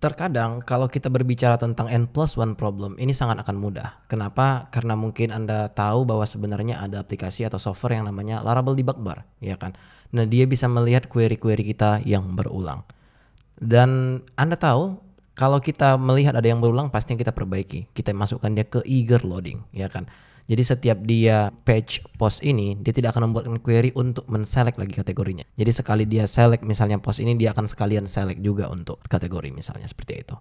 Terkadang kalau kita berbicara tentang n plus one problem ini sangat akan mudah. Kenapa? Karena mungkin Anda tahu bahwa sebenarnya ada aplikasi atau software yang namanya Laravel Debug Bar, ya kan? Nah, dia bisa melihat query-query kita yang berulang. Dan Anda tahu kalau kita melihat ada yang berulang pasti kita perbaiki. Kita masukkan dia ke eager loading, ya kan? Jadi setiap dia page post ini, dia tidak akan membuat query untuk menselect lagi kategorinya. Jadi sekali dia select misalnya post ini, dia akan sekalian select juga untuk kategori misalnya seperti itu.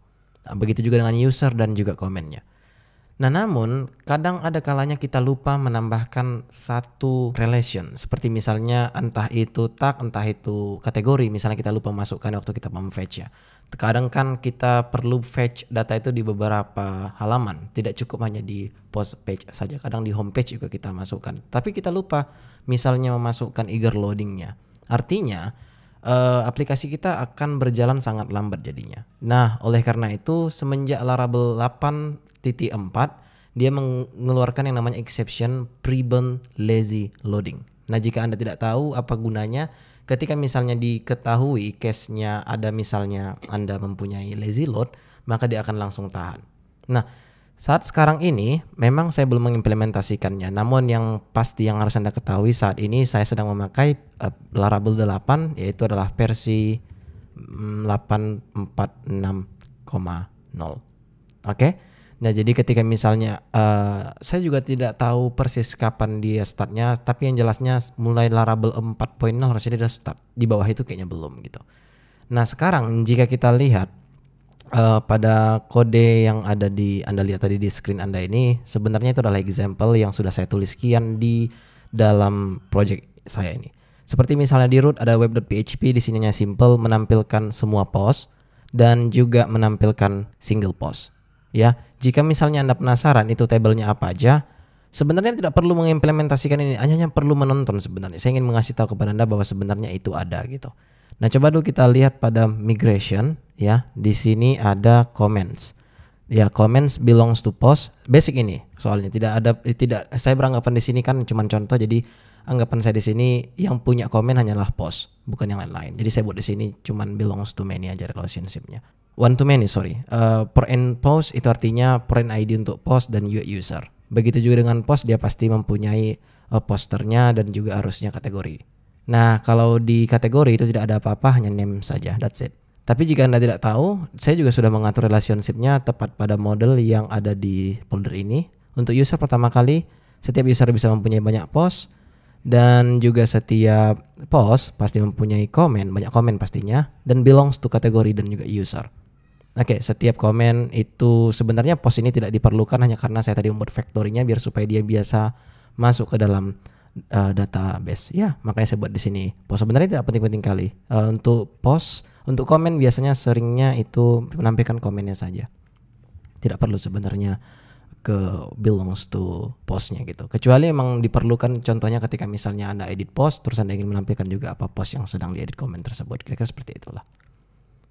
Nah, begitu juga dengan user dan juga komennya. Nah, namun kadang ada kalanya kita lupa menambahkan satu relation, seperti misalnya entah itu tag, entah itu kategori, misalnya kita lupa masukkan waktu kita mau memfetch ya. Terkadang kan kita perlu fetch data itu di beberapa halaman, tidak cukup hanya di post page saja, kadang di home page juga kita masukkan. Tapi kita lupa misalnya memasukkan eager loadingnya. Artinya, uh, aplikasi kita akan berjalan sangat lambat jadinya. Nah, oleh karena itu semenjak Laravel 8 titik empat, dia mengeluarkan yang namanya exception prevent lazy loading. Nah, jika Anda tidak tahu apa gunanya, ketika misalnya diketahui case-nya ada misalnya Anda mempunyai lazy load, maka dia akan langsung tahan. Nah, saat sekarang ini memang saya belum mengimplementasikannya. Namun yang pasti yang harus Anda ketahui saat ini saya sedang memakai uh, Laravel 8 yaitu adalah versi 846,0. Mm, Oke. Okay? Nah jadi ketika misalnya uh, saya juga tidak tahu persis kapan dia startnya, tapi yang jelasnya mulai Laravel 4.0 harusnya dia sudah start. Di bawah itu kayaknya belum gitu. Nah sekarang jika kita lihat uh, pada kode yang ada di Anda lihat tadi di screen Anda ini, sebenarnya itu adalah example yang sudah saya tulis kian di dalam project saya ini. Seperti misalnya di root ada web.php di sininya simple menampilkan semua post dan juga menampilkan single post ya jika misalnya anda penasaran itu tabelnya apa aja sebenarnya tidak perlu mengimplementasikan ini hanya, yang perlu menonton sebenarnya saya ingin mengasih tahu kepada anda bahwa sebenarnya itu ada gitu nah coba dulu kita lihat pada migration ya di sini ada comments ya comments belongs to post basic ini soalnya tidak ada tidak saya beranggapan di sini kan cuma contoh jadi anggapan saya di sini yang punya komen hanyalah post bukan yang lain-lain jadi saya buat di sini cuman belongs to many aja relationship-nya one to many sorry uh, per end post itu artinya per end ID untuk post dan user begitu juga dengan post dia pasti mempunyai uh, posternya dan juga arusnya kategori nah kalau di kategori itu tidak ada apa-apa hanya name saja that's it tapi jika Anda tidak tahu, saya juga sudah mengatur relationshipnya tepat pada model yang ada di folder ini. Untuk user pertama kali, setiap user bisa mempunyai banyak post dan juga setiap post pasti mempunyai komen, banyak komen pastinya dan belongs to kategori dan juga user. Oke, okay, setiap komen itu sebenarnya post ini tidak diperlukan hanya karena saya tadi membuat factory biar supaya dia biasa masuk ke dalam uh, database. Ya, makanya saya buat di sini. Post sebenarnya tidak penting-penting kali. Uh, untuk post, untuk komen biasanya seringnya itu menampilkan komennya saja. Tidak perlu sebenarnya ke belongs to postnya gitu. Kecuali emang diperlukan contohnya ketika misalnya Anda edit post terus Anda ingin menampilkan juga apa post yang sedang diedit komen tersebut. Kira-kira seperti itulah.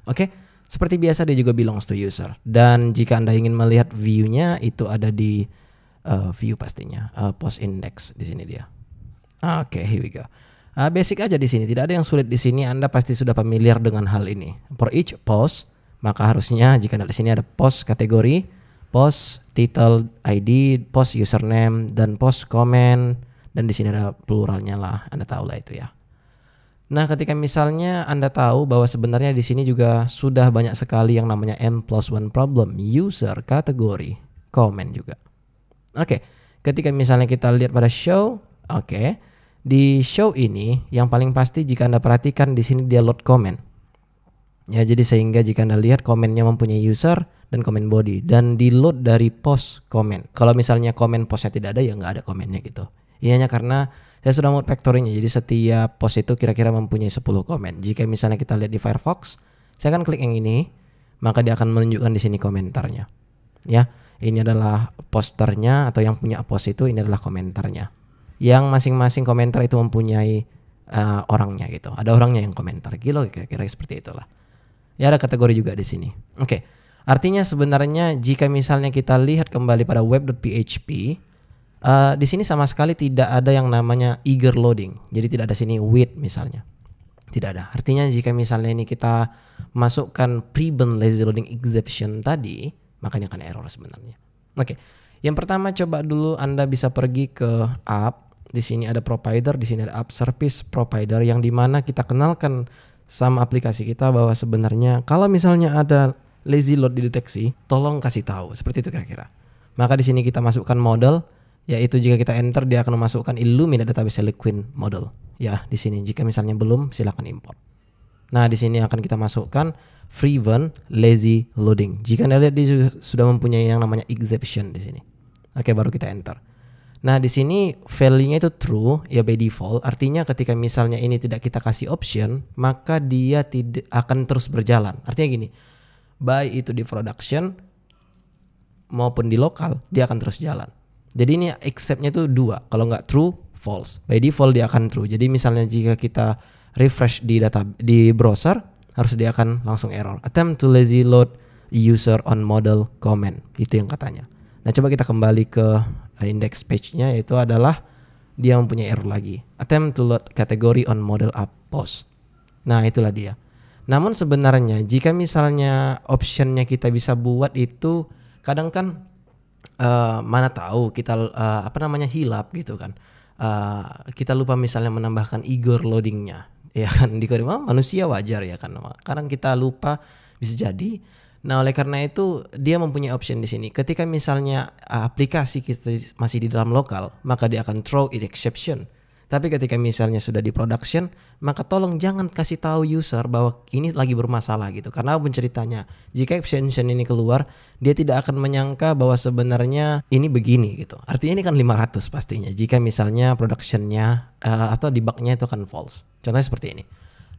Oke. Okay? Seperti biasa dia juga belongs to user. Dan jika Anda ingin melihat view-nya itu ada di uh, view pastinya, uh, post index di sini dia. Oke, okay, here we go. Uh, basic aja di sini, tidak ada yang sulit di sini. Anda pasti sudah familiar dengan hal ini. For each post, maka harusnya jika Anda di sini ada post kategori, post title ID, post username dan post comment dan di sini ada pluralnya lah. Anda tahu lah itu ya. Nah, ketika misalnya Anda tahu bahwa sebenarnya di sini juga sudah banyak sekali yang namanya M plus one problem, user, kategori, komen juga. Oke, okay. ketika misalnya kita lihat pada show, oke, okay. di show ini yang paling pasti jika Anda perhatikan di sini dia load komen. Ya, jadi sehingga jika Anda lihat komennya mempunyai user dan komen body dan di load dari post komen. Kalau misalnya komen postnya tidak ada ya nggak ada komennya gitu. Ianya iya, karena saya sudah membuat factoringnya, jadi setiap post itu kira-kira mempunyai 10 komen. Jika misalnya kita lihat di Firefox, saya akan klik yang ini, maka dia akan menunjukkan di sini komentarnya. Ya, ini adalah posternya atau yang punya post itu ini adalah komentarnya. Yang masing-masing komentar itu mempunyai uh, orangnya gitu. Ada orangnya yang komentar Gila, kira-kira seperti itulah. Ya ada kategori juga di sini. Oke. Okay. Artinya sebenarnya jika misalnya kita lihat kembali pada web.php Uh, di sini sama sekali tidak ada yang namanya eager loading. Jadi tidak ada sini with misalnya. Tidak ada. Artinya jika misalnya ini kita masukkan prevent lazy loading exception tadi, maka ini akan error sebenarnya. Oke. Okay. Yang pertama coba dulu Anda bisa pergi ke app. Di sini ada provider, di sini ada app service provider yang dimana kita kenalkan sama aplikasi kita bahwa sebenarnya kalau misalnya ada lazy load dideteksi, tolong kasih tahu. Seperti itu kira-kira. Maka di sini kita masukkan model yaitu jika kita enter dia akan memasukkan Illumina database Liquid model ya di sini jika misalnya belum silahkan import nah di sini akan kita masukkan Freeven lazy loading jika anda lihat dia sudah mempunyai yang namanya exception di sini oke baru kita enter nah di sini value-nya itu true ya by default artinya ketika misalnya ini tidak kita kasih option maka dia tidak akan terus berjalan artinya gini baik itu di production maupun di lokal dia akan terus jalan jadi ini except-nya itu dua. Kalau nggak true, false. By default dia akan true. Jadi misalnya jika kita refresh di data di browser, harus dia akan langsung error. Attempt to lazy load user on model comment. Itu yang katanya. Nah, coba kita kembali ke eh, index page-nya yaitu adalah dia mempunyai error lagi. Attempt to load category on model up post. Nah, itulah dia. Namun sebenarnya jika misalnya optionnya kita bisa buat itu kadang kan uh, mana tahu kita uh, apa namanya hilap gitu kan uh, kita lupa misalnya menambahkan Igor loadingnya ya kan di Korea manusia wajar ya kan kadang kita lupa bisa jadi nah oleh karena itu dia mempunyai option di sini ketika misalnya aplikasi kita masih di dalam lokal maka dia akan throw it exception tapi ketika misalnya sudah di production, maka tolong jangan kasih tahu user bahwa ini lagi bermasalah gitu. Karena pun ceritanya, jika extension ini keluar, dia tidak akan menyangka bahwa sebenarnya ini begini gitu. Artinya ini kan 500 pastinya. Jika misalnya productionnya uh, atau debugnya itu akan false. Contohnya seperti ini.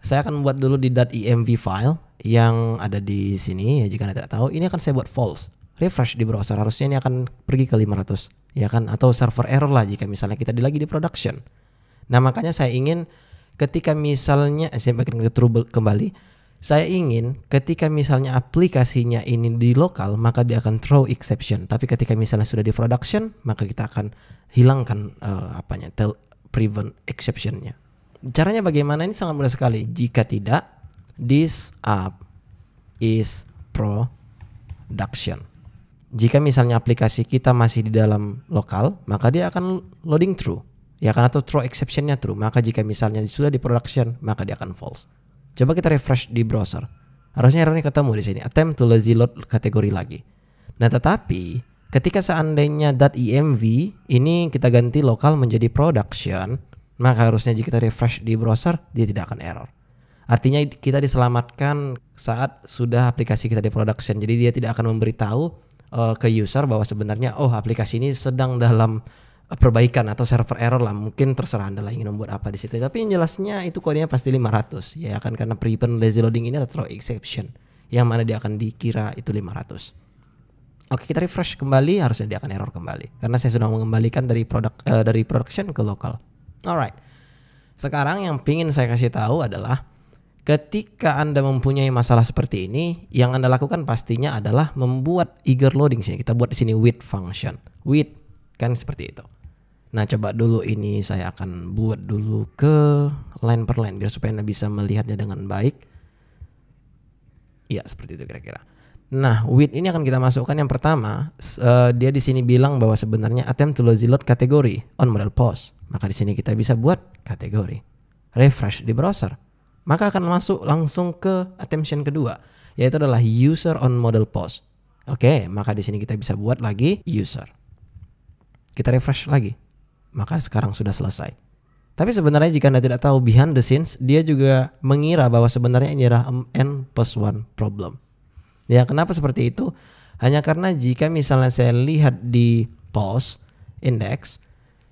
Saya akan buat dulu di .env file yang ada di sini ya jika Anda tidak tahu. Ini akan saya buat false. Refresh di browser harusnya ini akan pergi ke 500 ya kan atau server error lah jika misalnya kita lagi di production. Nah makanya saya ingin ketika misalnya eh, saya bikin ke trouble kembali, saya ingin ketika misalnya aplikasinya ini di lokal maka dia akan throw exception. Tapi ketika misalnya sudah di production maka kita akan hilangkan uh, apanya tell prevent exceptionnya. Caranya bagaimana ini sangat mudah sekali. Jika tidak, this app is production. Jika misalnya aplikasi kita masih di dalam lokal, maka dia akan loading through. Ya karena itu throw exceptionnya true, maka jika misalnya sudah di production, maka dia akan false. Coba kita refresh di browser. Harusnya error errornya ketemu di sini. Attempt to lazy load kategori lagi. Nah tetapi ketika seandainya .emv ini kita ganti lokal menjadi production, maka harusnya jika kita refresh di browser, dia tidak akan error. Artinya kita diselamatkan saat sudah aplikasi kita di production. Jadi dia tidak akan memberitahu uh, ke user bahwa sebenarnya oh aplikasi ini sedang dalam perbaikan atau server error lah mungkin terserah anda lah ingin membuat apa di situ tapi yang jelasnya itu kodenya pasti 500 ya kan karena prevent lazy loading ini ada throw exception yang mana dia akan dikira itu 500 oke kita refresh kembali harusnya dia akan error kembali karena saya sudah mengembalikan dari produk uh, dari production ke lokal alright sekarang yang ingin saya kasih tahu adalah ketika anda mempunyai masalah seperti ini yang anda lakukan pastinya adalah membuat eager loading sini kita buat di sini with function with kan seperti itu Nah coba dulu ini saya akan buat dulu ke line per line biar supaya anda bisa melihatnya dengan baik. Ya seperti itu kira-kira. Nah width ini akan kita masukkan yang pertama uh, dia di sini bilang bahwa sebenarnya attempt to lossy load kategori on model post. Maka di sini kita bisa buat kategori. Refresh di browser. Maka akan masuk langsung ke attention kedua yaitu adalah user on model post. Oke, maka di sini kita bisa buat lagi user. Kita refresh lagi maka sekarang sudah selesai. Tapi sebenarnya jika Anda tidak tahu behind the scenes, dia juga mengira bahwa sebenarnya ini adalah N plus one problem. Ya, kenapa seperti itu? Hanya karena jika misalnya saya lihat di post index,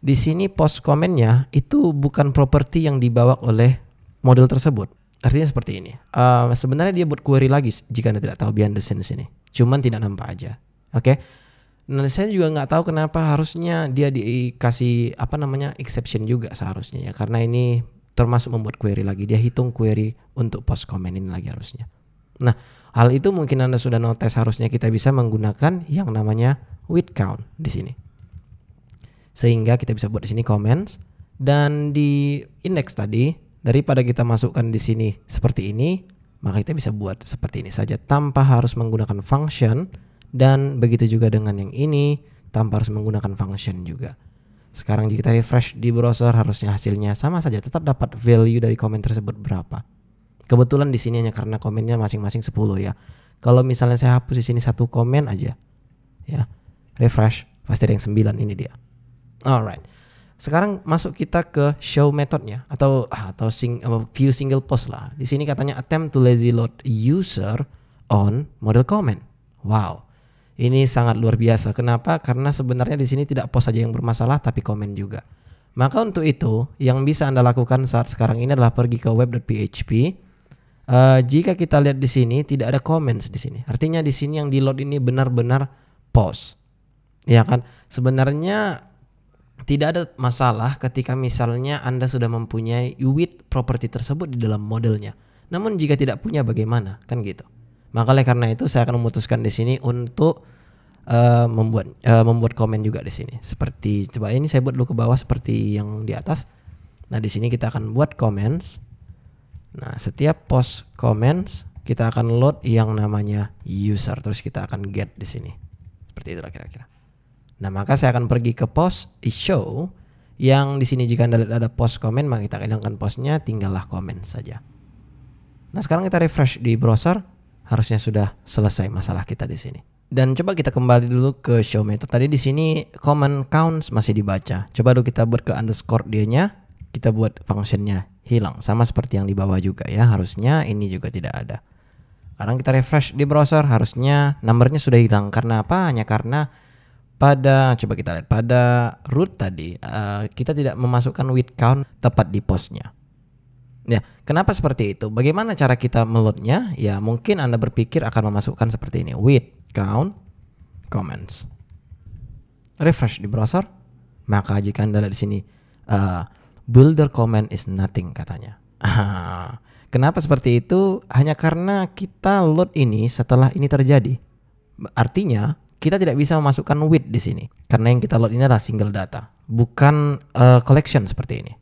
di sini post komennya itu bukan properti yang dibawa oleh model tersebut. Artinya seperti ini. Uh, sebenarnya dia buat query lagi jika Anda tidak tahu behind the scenes ini. Cuman tidak nampak aja. Oke. Okay? Nah saya juga nggak tahu kenapa harusnya dia dikasih apa namanya exception juga seharusnya ya karena ini termasuk membuat query lagi dia hitung query untuk post comment ini lagi harusnya. Nah hal itu mungkin anda sudah notice harusnya kita bisa menggunakan yang namanya with count di sini sehingga kita bisa buat di sini comments dan di index tadi daripada kita masukkan di sini seperti ini maka kita bisa buat seperti ini saja tanpa harus menggunakan function dan begitu juga dengan yang ini tanpa harus menggunakan function juga. Sekarang jika kita refresh di browser harusnya hasilnya sama saja tetap dapat value dari komen tersebut berapa. Kebetulan di sini hanya karena komennya masing-masing 10 ya. Kalau misalnya saya hapus di sini satu komen aja ya. Refresh pasti ada yang 9 ini dia. Alright. Sekarang masuk kita ke show methodnya atau ah, atau sing, eh, view single post lah. Di sini katanya attempt to lazy load user on model comment. Wow. Ini sangat luar biasa. Kenapa? Karena sebenarnya di sini tidak post saja yang bermasalah tapi komen juga. Maka untuk itu, yang bisa Anda lakukan saat sekarang ini adalah pergi ke web.php. Uh, eh, jika kita lihat di sini tidak ada comments di sini. Artinya di sini yang di load ini benar-benar post. Ya kan? Sebenarnya tidak ada masalah ketika misalnya Anda sudah mempunyai width property tersebut di dalam modelnya. Namun jika tidak punya bagaimana? Kan gitu. Maka oleh karena itu saya akan memutuskan di sini untuk uh, membuat uh, membuat komen juga di sini. Seperti coba ini saya buat dulu ke bawah seperti yang di atas. Nah, di sini kita akan buat comments. Nah, setiap post comments kita akan load yang namanya user terus kita akan get di sini. Seperti itulah kira-kira. Nah, maka saya akan pergi ke post show yang di sini jika Anda lihat ada post comment maka kita hilangkan postnya tinggallah comment saja. Nah, sekarang kita refresh di browser harusnya sudah selesai masalah kita di sini. Dan coba kita kembali dulu ke show meter. Tadi di sini common counts masih dibaca. Coba dulu kita buat ke underscore dia kita buat functionnya hilang. Sama seperti yang di bawah juga ya. Harusnya ini juga tidak ada. Sekarang kita refresh di browser, harusnya numbernya sudah hilang. Karena apa? Hanya karena pada coba kita lihat pada root tadi uh, kita tidak memasukkan with count tepat di postnya. Ya, kenapa seperti itu? Bagaimana cara kita melotnya? Ya, mungkin Anda berpikir akan memasukkan seperti ini. With count comments. Refresh di browser. Maka jika Anda lihat di sini, uh, builder comment is nothing katanya. Kenapa seperti itu? Hanya karena kita load ini setelah ini terjadi. Artinya, kita tidak bisa memasukkan with di sini. Karena yang kita load ini adalah single data, bukan uh, collection seperti ini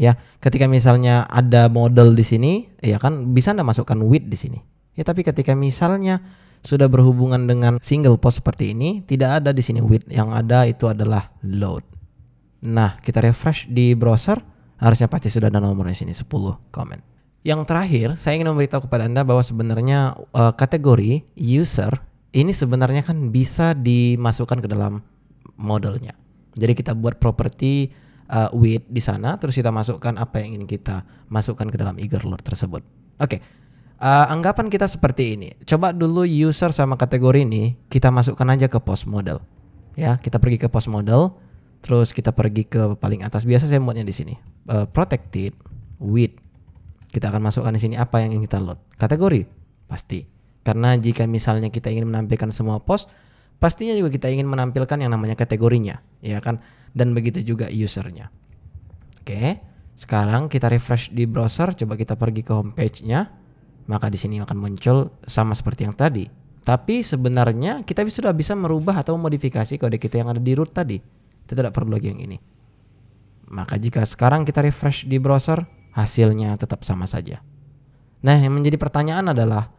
ya ketika misalnya ada model di sini ya kan bisa anda masukkan width di sini ya tapi ketika misalnya sudah berhubungan dengan single post seperti ini tidak ada di sini width. yang ada itu adalah load nah kita refresh di browser harusnya pasti sudah ada nomornya sini 10 comment yang terakhir saya ingin memberitahu kepada anda bahwa sebenarnya uh, kategori user ini sebenarnya kan bisa dimasukkan ke dalam modelnya jadi kita buat properti uh, di sana terus kita masukkan apa yang ingin kita masukkan ke dalam eager load tersebut. Oke. Okay. Uh, anggapan kita seperti ini. Coba dulu user sama kategori ini kita masukkan aja ke post model. Ya, kita pergi ke post model terus kita pergi ke paling atas. Biasa saya buatnya di sini. Uh, protected with kita akan masukkan di sini apa yang ingin kita load. Kategori pasti. Karena jika misalnya kita ingin menampilkan semua post, pastinya juga kita ingin menampilkan yang namanya kategorinya, ya kan? dan begitu juga usernya. Oke, sekarang kita refresh di browser, coba kita pergi ke homepage-nya, maka di sini akan muncul sama seperti yang tadi. Tapi sebenarnya kita sudah bisa merubah atau modifikasi kode kita yang ada di root tadi. Kita tidak perlu lagi yang ini. Maka jika sekarang kita refresh di browser, hasilnya tetap sama saja. Nah, yang menjadi pertanyaan adalah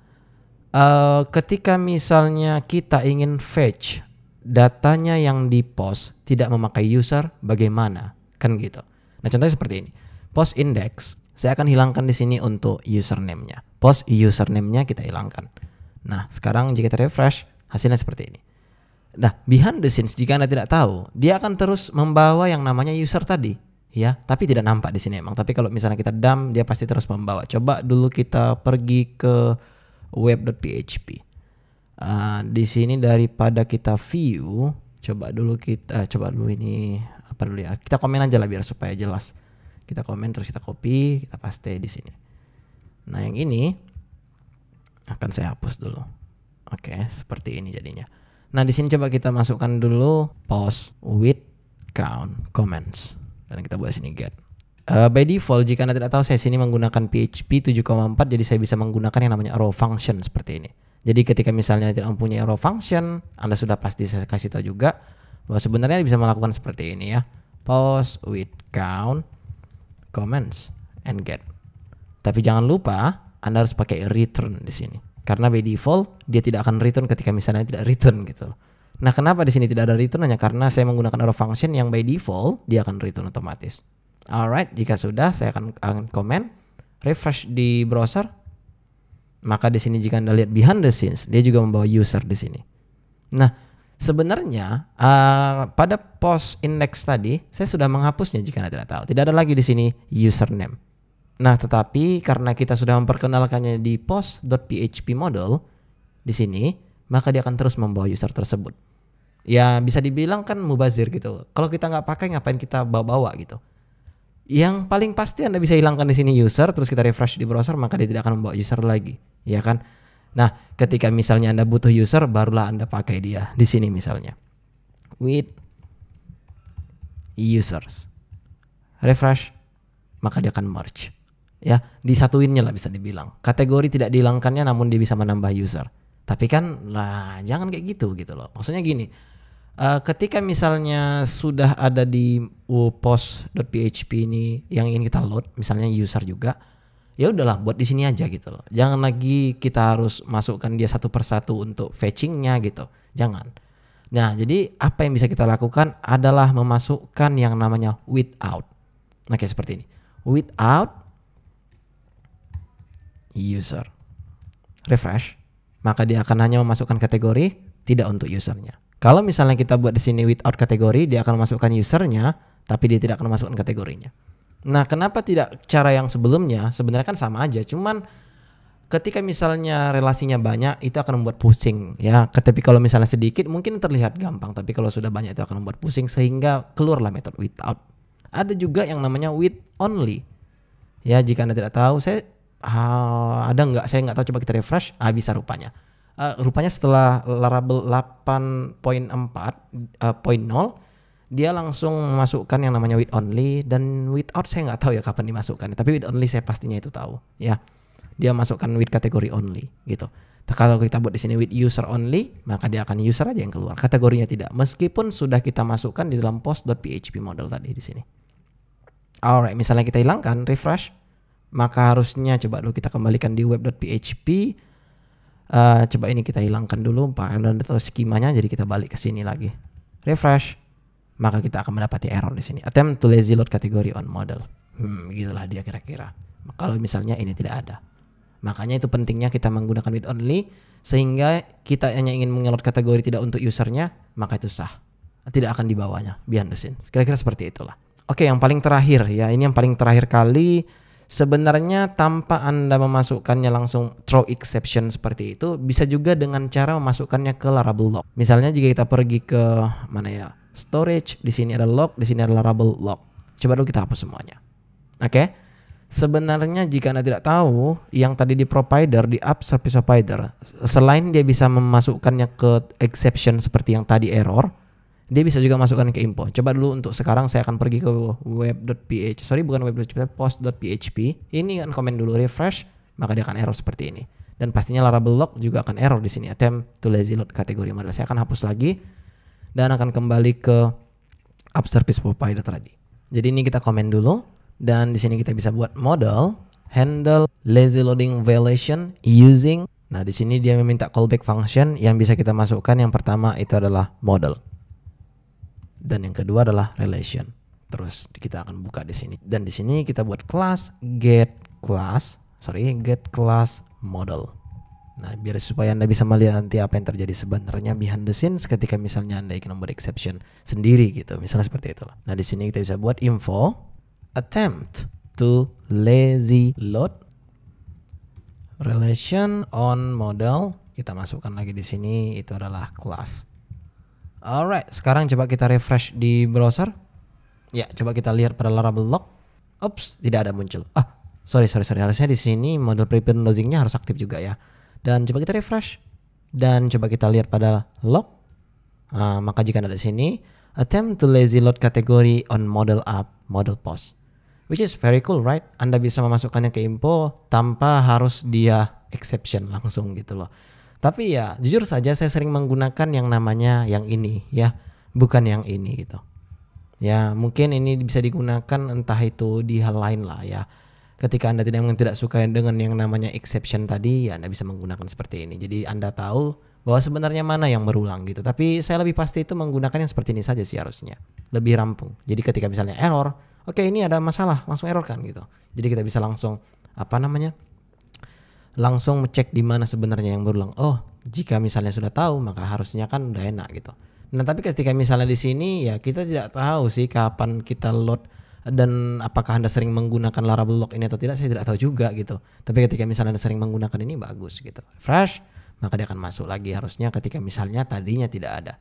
uh, ketika misalnya kita ingin fetch datanya yang di post tidak memakai user bagaimana kan gitu nah contohnya seperti ini post index saya akan hilangkan di sini untuk username-nya post username-nya kita hilangkan nah sekarang jika kita refresh hasilnya seperti ini nah behind the scenes jika anda tidak tahu dia akan terus membawa yang namanya user tadi ya tapi tidak nampak di sini emang tapi kalau misalnya kita dump dia pasti terus membawa coba dulu kita pergi ke web.php uh, di sini daripada kita view coba dulu kita uh, coba dulu ini apa dulu ya kita komen aja lah biar supaya jelas kita komen terus kita copy kita paste di sini nah yang ini akan saya hapus dulu oke seperti ini jadinya nah di sini coba kita masukkan dulu post with count comments dan kita buat sini get Uh, by default jika Anda tidak tahu saya sini menggunakan PHP 7.4 jadi saya bisa menggunakan yang namanya arrow function seperti ini. Jadi ketika misalnya tidak mempunyai arrow function, Anda sudah pasti saya kasih tahu juga bahwa sebenarnya anda bisa melakukan seperti ini ya. Post, with count comments and get. Tapi jangan lupa Anda harus pakai return di sini. Karena by default dia tidak akan return ketika misalnya tidak return gitu. Nah, kenapa di sini tidak ada return? Hanya karena saya menggunakan arrow function yang by default dia akan return otomatis. Alright, jika sudah saya akan, akan komen, refresh di browser. Maka di sini jika Anda lihat behind the scenes, dia juga membawa user di sini. Nah, sebenarnya uh, pada post index tadi saya sudah menghapusnya jika Anda tidak tahu. Tidak ada lagi di sini username. Nah, tetapi karena kita sudah memperkenalkannya di post.php model di sini, maka dia akan terus membawa user tersebut. Ya bisa dibilang kan mubazir gitu. Kalau kita nggak pakai ngapain kita bawa-bawa gitu yang paling pasti Anda bisa hilangkan di sini user terus kita refresh di browser maka dia tidak akan membawa user lagi, ya kan? Nah, ketika misalnya Anda butuh user barulah Anda pakai dia di sini misalnya. With users. Refresh maka dia akan merge. Ya, disatuinnya lah bisa dibilang. Kategori tidak dihilangkannya namun dia bisa menambah user. Tapi kan lah jangan kayak gitu gitu loh. Maksudnya gini, uh, ketika misalnya sudah ada di post.php ini yang ingin kita load misalnya user juga ya udahlah buat di sini aja gitu loh jangan lagi kita harus masukkan dia satu persatu untuk fetchingnya gitu jangan nah jadi apa yang bisa kita lakukan adalah memasukkan yang namanya without Nah, kayak seperti ini without user refresh maka dia akan hanya memasukkan kategori tidak untuk usernya kalau misalnya kita buat di sini without kategori, dia akan masukkan usernya, tapi dia tidak akan masukkan kategorinya. Nah, kenapa tidak cara yang sebelumnya? Sebenarnya kan sama aja, cuman ketika misalnya relasinya banyak itu akan membuat pusing ya. Tapi kalau misalnya sedikit mungkin terlihat gampang, tapi kalau sudah banyak itu akan membuat pusing sehingga keluarlah metode without. Ada juga yang namanya with only. Ya, jika Anda tidak tahu, saya ah, ada nggak? Saya nggak tahu. Coba kita refresh. Ah, bisa rupanya uh, rupanya setelah Laravel 8.4 uh, eh, dia langsung memasukkan yang namanya with only dan without saya nggak tahu ya kapan dimasukkan tapi with only saya pastinya itu tahu ya dia masukkan with kategori only gitu nah, kalau kita buat di sini with user only maka dia akan user aja yang keluar kategorinya tidak meskipun sudah kita masukkan di dalam post.php model tadi di sini alright misalnya kita hilangkan refresh maka harusnya coba dulu kita kembalikan di web.php Uh, coba ini kita hilangkan dulu parameter atau skimanya jadi kita balik ke sini lagi. Refresh. Maka kita akan mendapati error di sini. Attempt to lazy load category on model. Hmm, gitulah dia kira-kira. Kalau misalnya ini tidak ada. Makanya itu pentingnya kita menggunakan with only sehingga kita hanya ingin mengelot kategori tidak untuk usernya, maka itu sah. Tidak akan dibawanya, behind the scene Kira-kira seperti itulah. Oke, yang paling terakhir ya, ini yang paling terakhir kali Sebenarnya tanpa Anda memasukkannya langsung throw exception seperti itu bisa juga dengan cara memasukkannya ke Laravel log. Misalnya jika kita pergi ke mana ya? Storage, di sini ada lock, di sini ada Laravel lock. Coba dulu kita hapus semuanya. Oke. Okay? Sebenarnya jika Anda tidak tahu yang tadi di provider di app service provider selain dia bisa memasukkannya ke exception seperti yang tadi error, dia bisa juga masukkan ke info. Coba dulu untuk sekarang saya akan pergi ke web.ph. Sorry bukan web.ph, post.php. Ini kan komen dulu refresh, maka dia akan error seperti ini. Dan pastinya Laravel log juga akan error di sini. Attempt to lazy load kategori model. Saya akan hapus lagi dan akan kembali ke app service provider tadi. Jadi ini kita komen dulu dan di sini kita bisa buat model handle lazy loading violation using Nah, di sini dia meminta callback function yang bisa kita masukkan. Yang pertama itu adalah model dan yang kedua adalah relation. Terus kita akan buka di sini dan di sini kita buat class get class, sorry get class model. Nah, biar supaya Anda bisa melihat nanti apa yang terjadi sebenarnya behind the scenes ketika misalnya Anda ingin membuat exception sendiri gitu, misalnya seperti itulah. Nah, di sini kita bisa buat info attempt to lazy load relation on model kita masukkan lagi di sini itu adalah class. Alright, sekarang coba kita refresh di browser. Ya, coba kita lihat pada Laravel log. Ops, tidak ada muncul. Ah, sorry sorry sorry. Harusnya di sini model prepare losingnya harus aktif juga ya. Dan coba kita refresh. Dan coba kita lihat pada log. Nah, maka jika ada di sini, attempt to lazy load category on model up, model post. Which is very cool, right? Anda bisa memasukkannya ke info tanpa harus dia exception langsung gitu loh. Tapi ya jujur saja saya sering menggunakan yang namanya yang ini ya, bukan yang ini gitu. Ya, mungkin ini bisa digunakan entah itu di hal lain lah ya. Ketika Anda tidak tidak suka dengan yang namanya exception tadi, ya Anda bisa menggunakan seperti ini. Jadi Anda tahu bahwa sebenarnya mana yang berulang gitu. Tapi saya lebih pasti itu menggunakan yang seperti ini saja sih harusnya. Lebih rampung. Jadi ketika misalnya error, oke okay, ini ada masalah, langsung error kan gitu. Jadi kita bisa langsung apa namanya? langsung ngecek di mana sebenarnya yang berulang. Oh, jika misalnya sudah tahu maka harusnya kan udah enak gitu. Nah, tapi ketika misalnya di sini ya kita tidak tahu sih kapan kita load dan apakah Anda sering menggunakan Laravel Lock ini atau tidak saya tidak tahu juga gitu. Tapi ketika misalnya Anda sering menggunakan ini bagus gitu. Fresh, maka dia akan masuk lagi harusnya ketika misalnya tadinya tidak ada.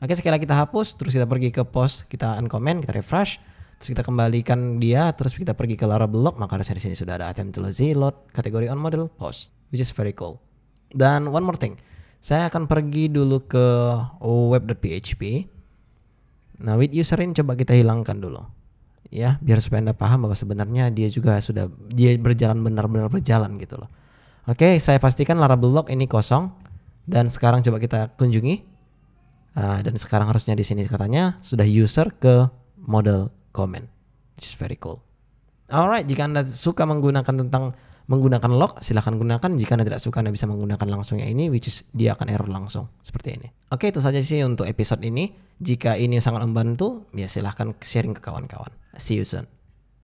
Oke, sekali lagi kita hapus terus kita pergi ke post, kita uncomment, kita refresh Terus kita kembalikan dia, terus kita pergi ke Lara Block, maka harusnya di sini sudah ada attempt to load, kategori on model, post, which is very cool. Dan one more thing, saya akan pergi dulu ke web.php. Nah, with userin coba kita hilangkan dulu. Ya, biar supaya Anda paham bahwa sebenarnya dia juga sudah dia berjalan benar-benar berjalan gitu loh. Oke, saya pastikan Lara Block ini kosong dan sekarang coba kita kunjungi. Uh, dan sekarang harusnya di sini katanya sudah user ke model comment. It's very cool. Alright, jika Anda suka menggunakan tentang menggunakan lock, silahkan gunakan. Jika Anda tidak suka, Anda bisa menggunakan langsungnya ini, which is dia akan error langsung. Seperti ini. Oke, itu saja sih untuk episode ini. Jika ini sangat membantu, ya silahkan sharing ke kawan-kawan. See you soon.